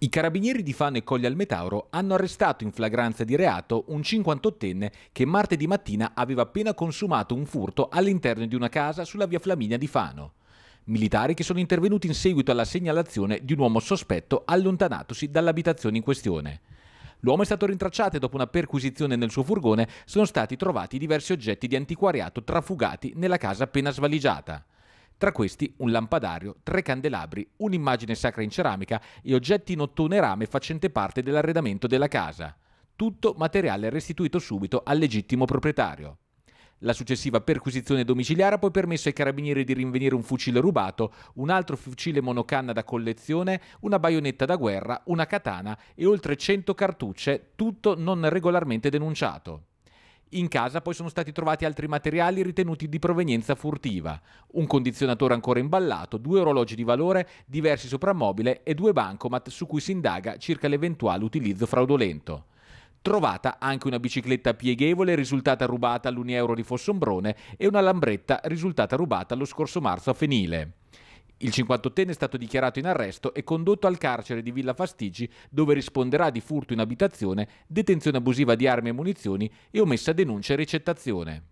I carabinieri di Fano e Cogli al Metauro hanno arrestato in flagranza di reato un 58enne che martedì mattina aveva appena consumato un furto all'interno di una casa sulla via Flaminia di Fano. Militari che sono intervenuti in seguito alla segnalazione di un uomo sospetto allontanatosi dall'abitazione in questione. L'uomo è stato rintracciato e dopo una perquisizione nel suo furgone sono stati trovati diversi oggetti di antiquariato trafugati nella casa appena svaligiata. Tra questi un lampadario, tre candelabri, un'immagine sacra in ceramica e oggetti in ottone rame facente parte dell'arredamento della casa. Tutto materiale restituito subito al legittimo proprietario. La successiva perquisizione domiciliare ha poi permesso ai carabinieri di rinvenire un fucile rubato, un altro fucile monocanna da collezione, una baionetta da guerra, una katana e oltre 100 cartucce, tutto non regolarmente denunciato. In casa poi sono stati trovati altri materiali ritenuti di provenienza furtiva, un condizionatore ancora imballato, due orologi di valore, diversi soprammobile e due bancomat su cui si indaga circa l'eventuale utilizzo fraudolento trovata anche una bicicletta pieghevole risultata rubata all'Unieuro di Fossombrone e una lambretta risultata rubata lo scorso marzo a Fenile. Il 58enne è stato dichiarato in arresto e condotto al carcere di Villa Fastigi, dove risponderà di furto in abitazione, detenzione abusiva di armi e munizioni e omessa denuncia e ricettazione.